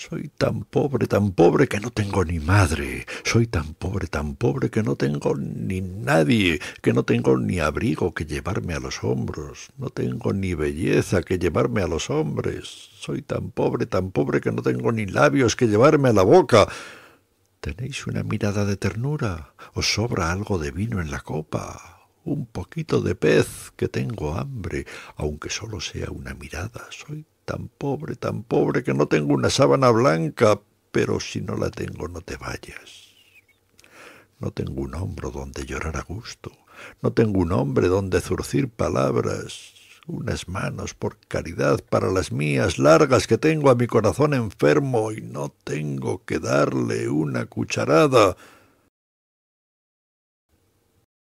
Soy tan pobre, tan pobre que no tengo ni madre. Soy tan pobre, tan pobre que no tengo ni nadie, que no tengo ni abrigo que llevarme a los hombros. No tengo ni belleza que llevarme a los hombres. Soy tan pobre, tan pobre que no tengo ni labios que llevarme a la boca. ¿Tenéis una mirada de ternura? ¿Os sobra algo de vino en la copa? Un poquito de pez que tengo hambre, aunque solo sea una mirada. Soy tan pobre, tan pobre que no tengo una sábana blanca, pero si no la tengo no te vayas. No tengo un hombro donde llorar a gusto, no tengo un hombre donde zurcir palabras, unas manos por caridad para las mías largas que tengo a mi corazón enfermo y no tengo que darle una cucharada